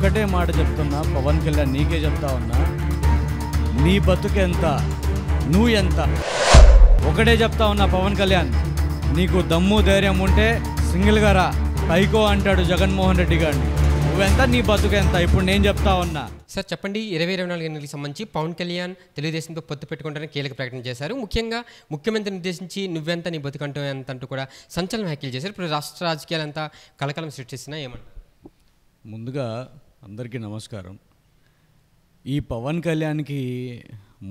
ఒక్కటే మాట చెప్తున్నా పవన్ కళ్యాణ్ నీకే చెప్తా ఉన్నా నీ బతుకెంత నువ్వు ఎంత ఒకటే చెప్తా ఉన్నా పవన్ కళ్యాణ్ నీకు దమ్ము ధైర్యం ఉంటే సింగిల్గా రా పైకో అంటాడు జగన్మోహన్ రెడ్డి గారిని నువ్వెంత నీ బతుకెంత ఇప్పుడు నేను చెప్తా ఉన్నా సార్ చెప్పండి ఇరవై ఇరవై నాలుగు ఎన్నికలకు సంబంధించి పవన్ కళ్యాణ్ తెలుగుదేశంతో పొత్తు పెట్టుకుంటారని కీలక ప్రకటన చేశారు ముఖ్యంగా ముఖ్యమంత్రిని ఉద్దేశించి నువ్వెంత నీ అంటూ ఎంత అంటూ కూడా సంచలన వ్యాఖ్యలు చేశారు ఇప్పుడు రాష్ట్ర రాజకీయాలంతా కలకలం సృష్టిస్తున్నా ఏమన్నా ముందుగా అందరికీ నమస్కారం ఈ పవన్ కళ్యాణ్కి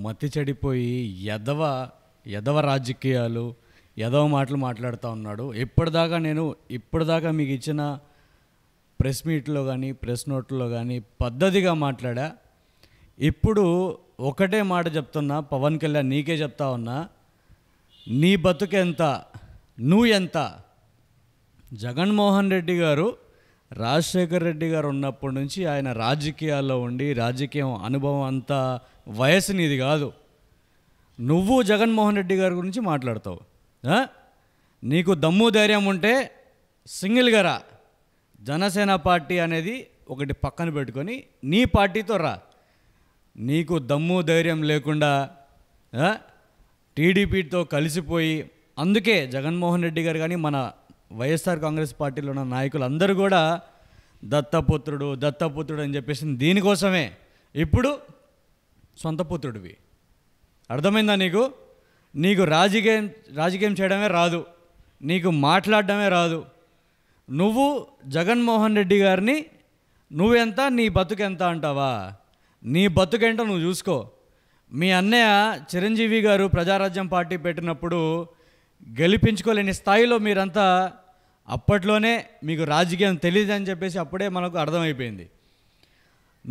మతి చెడిపోయి ఎదవ యదవ రాజకీయాలు ఎదవ మాటలు మాట్లాడుతూ ఉన్నాడు ఇప్పటిదాకా నేను ఇప్పటిదాకా మీకు ఇచ్చిన ప్రెస్ మీట్లో కానీ ప్రెస్ నోట్లో కానీ పద్ధతిగా మాట్లాడా ఇప్పుడు ఒకటే మాట చెప్తున్నా పవన్ కళ్యాణ్ నీకే చెప్తా ఉన్నా నీ బతుకెంత నువ్వు ఎంత జగన్మోహన్ రెడ్డి గారు రాజశేఖర్ రెడ్డి గారు ఉన్నప్పటి నుంచి ఆయన రాజకీయాల్లో ఉండి రాజకీయం అనుభవం అంతా వయసు నీది కాదు నువ్వు జగన్మోహన్ రెడ్డి గారి గురించి మాట్లాడతావు నీకు దమ్ము ధైర్యం ఉంటే సింగిల్గా రా జనసేన పార్టీ అనేది ఒకటి పక్కన పెట్టుకొని నీ పార్టీతో రా నీకు దమ్ము ధైర్యం లేకుండా టీడీపీతో కలిసిపోయి అందుకే జగన్మోహన్ రెడ్డి గారు కానీ మన వైఎస్ఆర్ కాంగ్రెస్ పార్టీలో ఉన్న నాయకులు అందరూ కూడా దత్తపుత్రుడు దత్తపుత్రుడు అని చెప్పేసి దీనికోసమే ఇప్పుడు సొంత పుత్రుడివి అర్థమైందా నీకు నీకు రాజకీయం రాజకీయం చేయడమే రాదు నీకు మాట్లాడడమే రాదు నువ్వు జగన్మోహన్ రెడ్డి గారిని నువ్వెంత నీ బతుకెంత అంటావా నీ బతుకేంటో నువ్వు చూసుకో మీ అన్నయ్య చిరంజీవి గారు ప్రజారాజ్యం పార్టీ పెట్టినప్పుడు గెలిపించుకోలేని స్థాయిలో మీరంతా అప్పట్లోనే మీకు రాజకీయం తెలియదు అని చెప్పేసి అప్పుడే మనకు అర్థమైపోయింది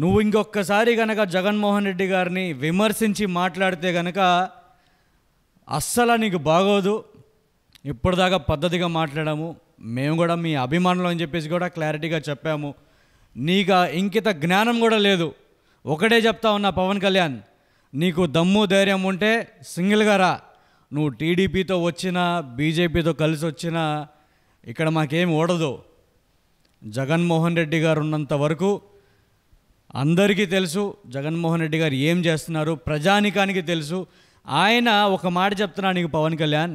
నువ్వు ఇంకొకసారి కనుక జగన్మోహన్ రెడ్డి గారిని విమర్శించి మాట్లాడితే కనుక అస్సలు నీకు బాగోదు ఇప్పటిదాకా పద్ధతిగా మాట్లాడాము మేము కూడా మీ అభిమానులు అని చెప్పేసి కూడా క్లారిటీగా చెప్పాము నీకు ఇంకిత జ్ఞానం కూడా లేదు ఒకటే చెప్తా ఉన్నా పవన్ కళ్యాణ్ నీకు దమ్ము ధైర్యం ఉంటే సింగిల్గా రా నువ్వు టీడీపీతో వచ్చినా బీజేపీతో కలిసి వచ్చినా ఇక్కడ మాకేం ఓడదు జగన్మోహన్ రెడ్డి గారు ఉన్నంత వరకు అందరికీ తెలుసు జగన్మోహన్ రెడ్డి గారు ఏం చేస్తున్నారు ప్రజానికానికి తెలుసు ఆయన ఒక మాట చెప్తున్నా నీకు పవన్ కళ్యాణ్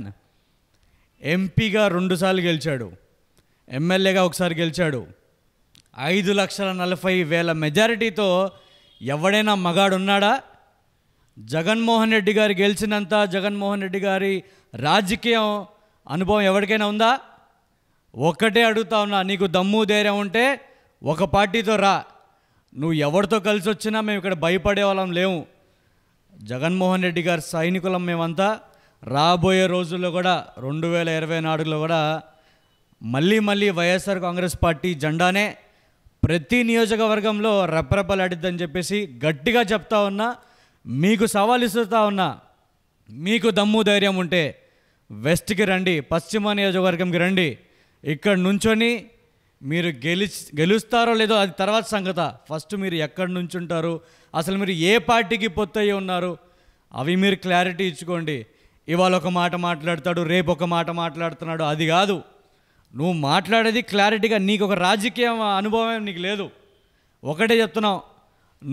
ఎంపీగా రెండుసార్లు గెలిచాడు ఎమ్మెల్యేగా ఒకసారి గెలిచాడు ఐదు లక్షల నలభై వేల మెజారిటీతో ఎవడైనా మగాడున్నాడా జగన్మోహన్ రెడ్డి గారు గెలిచినంత జగన్మోహన్ రెడ్డి గారి రాజకీయం అనుభవం ఎవరికైనా ఉందా ఒక్కటే అడుగుతా ఉన్నా నీకు దమ్ము ధైర్యం ఉంటే ఒక పార్టీతో రా నువ్వు ఎవరితో కలిసి వచ్చినా మేము ఇక్కడ భయపడే వాళ్ళం లేము జగన్మోహన్ రెడ్డి గారి సైనికులం మేమంతా రాబోయే రోజుల్లో కూడా రెండు వేల ఇరవై నాలుగులో కూడా మళ్ళీ మళ్ళీ వైఎస్ఆర్ కాంగ్రెస్ పార్టీ జెండానే ప్రతి నియోజకవర్గంలో రెప్రెపలాడిద్దని చెప్పేసి గట్టిగా చెప్తా ఉన్నా మీకు సవాల్ ఇస్తుతా ఉన్నా మీకు దమ్ము ధైర్యం ఉంటే వెస్ట్కి రండి పశ్చిమ నియోజకవర్గంకి రండి ఇక్కడ నుంచొని మీరు గెలి గెలుస్తారో లేదో అది తర్వాత సంగత ఫస్ట్ మీరు ఎక్కడి నుంచి ఉంటారు అసలు మీరు ఏ పార్టీకి పొత్తయ్యి ఉన్నారు అవి మీరు క్లారిటీ ఇచ్చుకోండి ఇవాళ ఒక మాట మాట్లాడతాడు రేపు ఒక మాట మాట్లాడుతున్నాడు అది కాదు నువ్వు మాట్లాడేది క్లారిటీగా నీకు ఒక రాజకీయ అనుభవం నీకు లేదు ఒకటే చెప్తున్నావు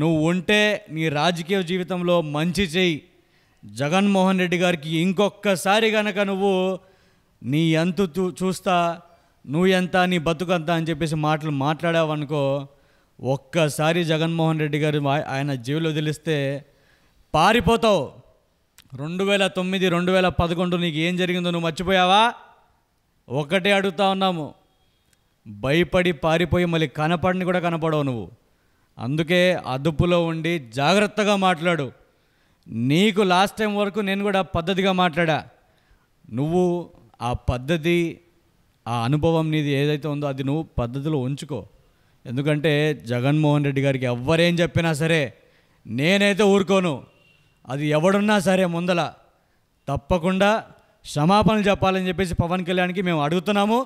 నువ్వు ఉంటే నీ రాజకీయ జీవితంలో మంచి చేయి జగన్మోహన్ రెడ్డి గారికి ఇంకొకసారి కనుక నువ్వు నీ అంతు చూస్తా నువ్వు ఎంత నీ బతుకంత అని చెప్పేసి మాటలు మాట్లాడావనుకో ఒక్కసారి జగన్మోహన్ రెడ్డి గారు ఆయన జీవిలో తెలిస్తే పారిపోతావు రెండు వేల తొమ్మిది రెండు వేల పదకొండు నీకు ఏం జరిగిందో నువ్వు మర్చిపోయావా ఒకటే అడుగుతా ఉన్నాము భయపడి పారిపోయి మళ్ళీ కనపడిని కూడా కనపడవు నువ్వు అందుకే అదుపులో ఉండి జాగ్రత్తగా మాట్లాడు నీకు లాస్ట్ టైం వరకు నేను కూడా పద్ధతిగా మాట్లాడా నువ్వు ఆ పద్ధతి ఆ అనుభవం నీది ఏదైతే ఉందో అది నువ్వు పద్ధతిలో ఉంచుకో ఎందుకంటే జగన్మోహన్ రెడ్డి గారికి ఎవరేం చెప్పినా సరే నేనైతే ఊరుకోను అది ఎవడున్నా సరే ముందల తప్పకుండా క్షమాపణలు చెప్పాలని చెప్పేసి పవన్ కళ్యాణ్కి మేము అడుగుతున్నాము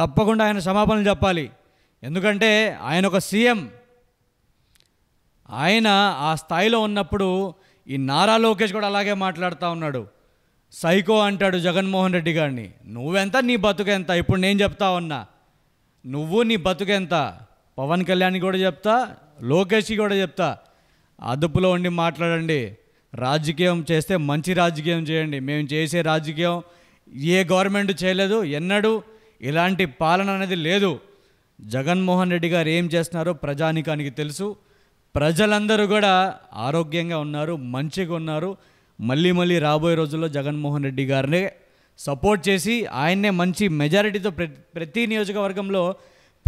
తప్పకుండా ఆయన క్షమాపణలు చెప్పాలి ఎందుకంటే ఆయన ఒక సీఎం ఆయన ఆ స్థాయిలో ఉన్నప్పుడు ఈ నారా లోకేష్ కూడా అలాగే మాట్లాడుతూ ఉన్నాడు సైకో అంటాడు జగన్మోహన్ రెడ్డి గారిని నువ్వెంత నీ బతుకెంత ఇప్పుడు నేను చెప్తా ఉన్నా నువ్వు నీ బతుకెంత పవన్ కళ్యాణ్ కూడా చెప్తా లోకేష్ కూడా చెప్తా అదుపులో ఉండి మాట్లాడండి రాజకీయం చేస్తే మంచి రాజకీయం చేయండి మేము చేసే రాజకీయం ఏ గవర్నమెంట్ చేయలేదు ఎన్నడూ ఇలాంటి పాలన అనేది లేదు జగన్మోహన్ రెడ్డి గారు ఏం చేస్తున్నారో ప్రజానికానికి తెలుసు ప్రజలందరూ కూడా ఆరోగ్యంగా ఉన్నారు మంచిగా ఉన్నారు మళ్ళీ మళ్ళీ రాబోయే రోజుల్లో జగన్మోహన్ రెడ్డి గారిని సపోర్ట్ చేసి ఆయన్నే మంచి మెజారిటీతో ప్రతి ప్రతి నియోజకవర్గంలో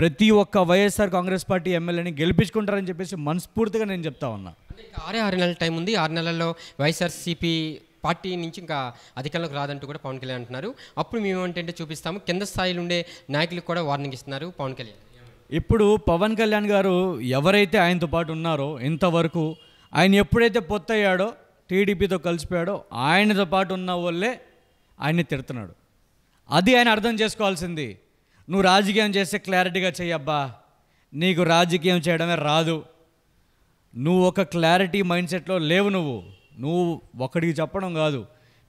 ప్రతి ఒక్క వైఎస్ఆర్ కాంగ్రెస్ పార్టీ ఎమ్మెల్యేని గెలిపించుకుంటారని చెప్పేసి మనస్ఫూర్తిగా నేను చెప్తా ఉన్నా ఆరే ఆరు నెలల టైం ఉంది ఆరు నెలల్లో వైఎస్ఆర్సీపీ పార్టీ నుంచి ఇంకా అధికారంలోకి రాదంటూ కూడా పవన్ కళ్యాణ్ అంటున్నారు అప్పుడు మేము ఏంటంటే చూపిస్తాము కింద స్థాయిలో ఉండే నాయకులకు కూడా వార్నింగ్ ఇస్తున్నారు పవన్ కళ్యాణ్ ఇప్పుడు పవన్ కళ్యాణ్ గారు ఎవరైతే ఆయనతో పాటు ఉన్నారో ఇంతవరకు ఆయన ఎప్పుడైతే పొత్తయ్యాడో టీడీపీతో కలిసిపోయాడో ఆయనతో పాటు ఉన్న వాళ్ళే ఆయన్ని తిడుతున్నాడు అది ఆయన అర్థం చేసుకోవాల్సింది నువ్వు రాజకీయం చేస్తే క్లారిటీగా చెయ్యబ్బా నీకు రాజకీయం చేయడమే రాదు నువ్వు ఒక క్లారిటీ మైండ్ సెట్లో లేవు నువ్వు నువ్వు ఒకడికి చెప్పడం కాదు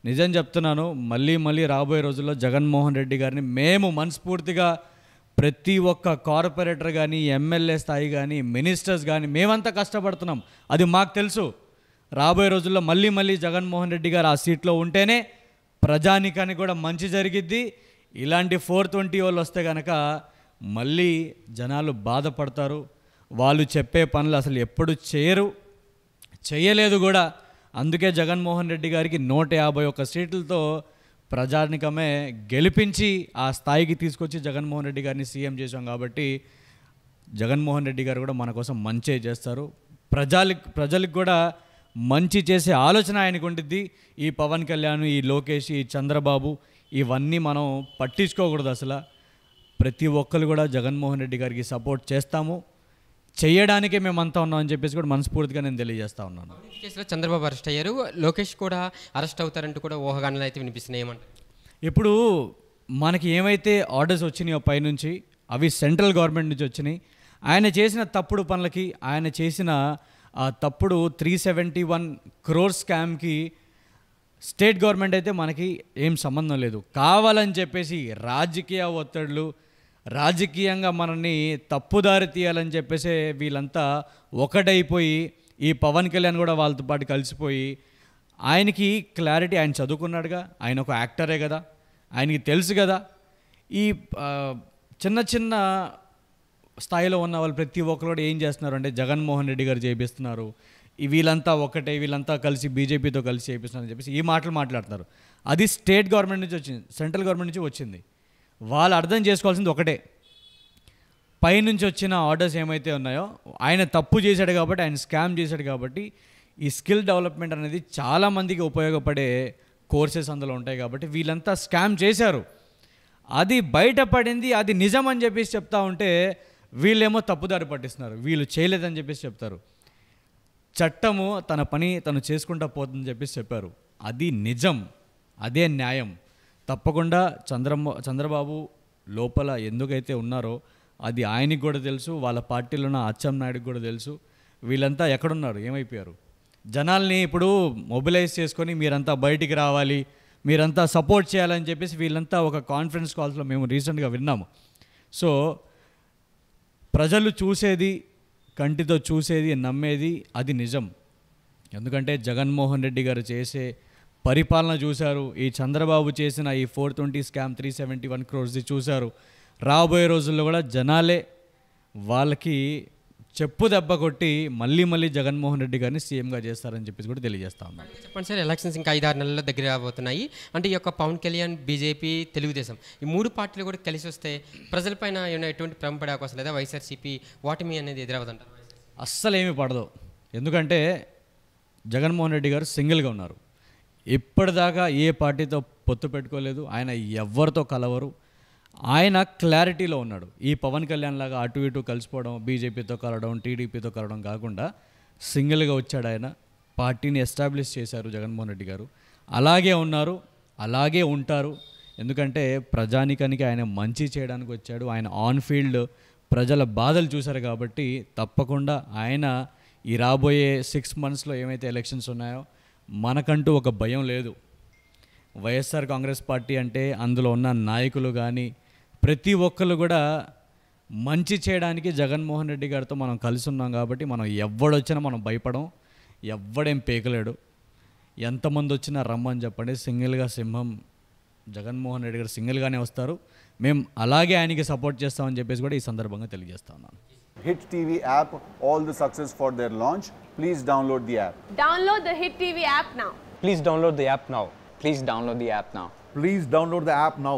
నిజం చెప్తున్నాను మళ్ళీ మళ్ళీ రాబోయే రోజుల్లో జగన్మోహన్ రెడ్డి గారిని మేము మనస్ఫూర్తిగా ప్రతి ఒక్క కార్పొరేటర్ కానీ ఎమ్మెల్యే స్థాయి కానీ మినిస్టర్స్ కానీ మేమంతా కష్టపడుతున్నాం అది మాకు తెలుసు రాబోయే రోజుల్లో మళ్ళీ మళ్ళీ జగన్మోహన్ రెడ్డి గారు ఆ సీట్లో ఉంటేనే ప్రజానికాన్ని కూడా మంచి జరిగిద్ది ఇలాంటి ఫోర్ ట్వంటీ వాళ్ళు వస్తే కనుక మళ్ళీ జనాలు బాధపడతారు వాళ్ళు చెప్పే పనులు అసలు ఎప్పుడు చేయరు చేయలేదు కూడా అందుకే జగన్మోహన్ రెడ్డి గారికి నూట యాభై ఒక్క సీట్లతో ప్రజానికమే గెలిపించి ఆ స్థాయికి తీసుకొచ్చి జగన్మోహన్ రెడ్డి గారిని సీఎం చేశాం కాబట్టి జగన్మోహన్ రెడ్డి గారు కూడా మన కోసం మంచి చేస్తారు ప్రజలకి ప్రజలకు కూడా మంచి చేసే ఆలోచన ఆయనకు ఉంటుంది ఈ పవన్ కళ్యాణ్ ఈ లోకేష్ ఈ చంద్రబాబు ఇవన్నీ మనం పట్టించుకోకూడదు అసలు ప్రతి ఒక్కరు కూడా జగన్మోహన్ రెడ్డి గారికి సపోర్ట్ చేస్తాము చేయడానికే మేము అంతా ఉన్నాం అని చెప్పేసి కూడా మనస్ఫూర్తిగా నేను తెలియజేస్తా ఉన్నాను కేసులో చంద్రబాబు అరెస్ట్ అయ్యారు లోకేష్ కూడా అరెస్ట్ అవుతారంటూ కూడా ఊహగానలు అయితే వినిపిస్తున్నాయి ఏమంట ఇప్పుడు మనకి ఏమైతే ఆర్డర్స్ వచ్చినాయో పైనుంచి అవి సెంట్రల్ గవర్నమెంట్ నుంచి వచ్చినాయి ఆయన చేసిన తప్పుడు పనులకి ఆయన చేసిన ఆ తప్పుడు త్రీ సెవెంటీ వన్ క్రోర్ స్కామ్కి స్టేట్ గవర్నమెంట్ అయితే మనకి ఏం సంబంధం లేదు కావాలని చెప్పేసి రాజకీయ ఒత్తిడులు రాజకీయంగా మనల్ని తప్పుదారి తీయాలని చెప్పేసి వీళ్ళంతా ఒకటైపోయి ఈ పవన్ కళ్యాణ్ కూడా వాళ్ళతో పాటు కలిసిపోయి ఆయనకి క్లారిటీ ఆయన చదువుకున్నాడుగా ఆయన ఒక యాక్టరే కదా ఆయనకి తెలుసు కదా ఈ చిన్న చిన్న స్థాయిలో ఉన్న వాళ్ళు ప్రతి ఒక్కరు ఏం చేస్తున్నారు అంటే జగన్మోహన్ రెడ్డి గారు చేపిస్తున్నారు వీళ్ళంతా ఒకటే వీళ్ళంతా కలిసి బీజేపీతో కలిసి చేపిస్తున్నారని చెప్పేసి ఈ మాటలు మాట్లాడుతున్నారు అది స్టేట్ గవర్నమెంట్ నుంచి వచ్చింది సెంట్రల్ గవర్నమెంట్ నుంచి వచ్చింది వాళ్ళు అర్థం చేసుకోవాల్సింది ఒకటే పైనుంచి వచ్చిన ఆర్డర్స్ ఏమైతే ఉన్నాయో ఆయన తప్పు చేశాడు కాబట్టి ఆయన స్కామ్ చేశాడు కాబట్టి ఈ స్కిల్ డెవలప్మెంట్ అనేది చాలామందికి ఉపయోగపడే కోర్సెస్ అందులో ఉంటాయి కాబట్టి వీళ్ళంతా స్కామ్ చేశారు అది బయటపడింది అది నిజం అని చెప్పేసి చెప్తా ఉంటే వీళ్ళేమో తప్పుదారి పట్టిస్తున్నారు వీళ్ళు చేయలేదని చెప్పేసి చెప్తారు చట్టము తన పని తను చేసుకుంటా పోతుందని చెప్పేసి చెప్పారు అది నిజం అదే న్యాయం తప్పకుండా చంద్ర చంద్రబాబు లోపల ఎందుకైతే ఉన్నారో అది ఆయనకి కూడా తెలుసు వాళ్ళ పార్టీలో ఉన్న అచ్చం నాయుడికి కూడా తెలుసు వీళ్ళంతా ఎక్కడున్నారు ఏమైపోయారు జనాల్ని ఇప్పుడు మొబిలైజ్ చేసుకొని మీరంతా బయటికి రావాలి మీరంతా సపోర్ట్ చేయాలని చెప్పేసి వీళ్ళంతా ఒక కాన్ఫరెన్స్ కాల్స్లో మేము రీసెంట్గా విన్నాము సో ప్రజలు చూసేది కంటితో చూసేది నమ్మేది అది నిజం ఎందుకంటే జగన్మోహన్ రెడ్డి గారు చేసే పరిపాలన చూశారు ఈ చంద్రబాబు చేసిన ఈ four twenty scam three seventy one క్రోర్స్ది చూశారు రాబోయే రోజుల్లో కూడా జనాలే వాళ్ళకి చెప్పు దెబ్బ కొట్టి మళ్ళీ మళ్ళీ జగన్మోహన్ రెడ్డి గారిని సీఎంగా చేస్తారని చెప్పేసి కూడా తెలియజేస్తా చెప్పండి సార్ ఎలక్షన్స్ ఇంకా ఐదారు నెలల దగ్గర రాబోతున్నాయి అంటే ఈ యొక్క పవన్ కళ్యాణ్ బీజేపీ తెలుగుదేశం ఈ మూడు పార్టీలు కూడా కలిసి వస్తే ప్రజలపైన ఏమైనా ఎటువంటి ప్రేమ పడే అవకాశం లేదా వైఎస్ఆర్సీపీ ఓటమి అనేది ఎదురవదంటారు అస్సలు ఏమీ పడదు ఎందుకంటే జగన్మోహన్ రెడ్డి గారు సింగిల్గా ఉన్నారు ఇప్పటిదాకా ఏ పార్టీతో పొత్తు పెట్టుకోలేదు ఆయన ఎవరితో కలవరు ఆయన క్లారిటీలో ఉన్నాడు ఈ పవన్ కళ్యాణ్ లాగా అటు ఇటు కలిసిపోవడం బీజేపీతో కలవడం టీడీపీతో కలవడం కాకుండా సింగిల్గా వచ్చాడు ఆయన పార్టీని ఎస్టాబ్లిష్ చేశారు జగన్మోహన్ రెడ్డి గారు అలాగే ఉన్నారు అలాగే ఉంటారు ఎందుకంటే ప్రజానికానికి ఆయన మంచి చేయడానికి వచ్చాడు ఆయన ఆన్ ఫీల్డ్ ప్రజల బాధలు చూశారు కాబట్టి తప్పకుండా ఆయన ఈ రాబోయే సిక్స్ మంత్స్లో ఏమైతే ఎలక్షన్స్ ఉన్నాయో మనకంటూ ఒక భయం లేదు వైఎస్ఆర్ కాంగ్రెస్ పార్టీ అంటే అందులో ఉన్న నాయకులు కానీ ప్రతి ఒక్కరు కూడా మంచి చేయడానికి జగన్మోహన్ రెడ్డి గారితో మనం కలిసి ఉన్నాం కాబట్టి మనం ఎవడొచ్చినా మనం భయపడం ఎవడేం పేకలేడు ఎంతమంది వచ్చినా రమ్మని చెప్పండి సింగిల్గా సింహం జగన్మోహన్ రెడ్డి గారు సింగిల్గానే వస్తారు మేము అలాగే ఆయనకి సపోర్ట్ చేస్తామని చెప్పేసి కూడా ఈ సందర్భంగా తెలియజేస్తా ఉన్నాను hit TV app all the success for their launch please download the app download the hit TV app now please download the app now please download the app now please download the app now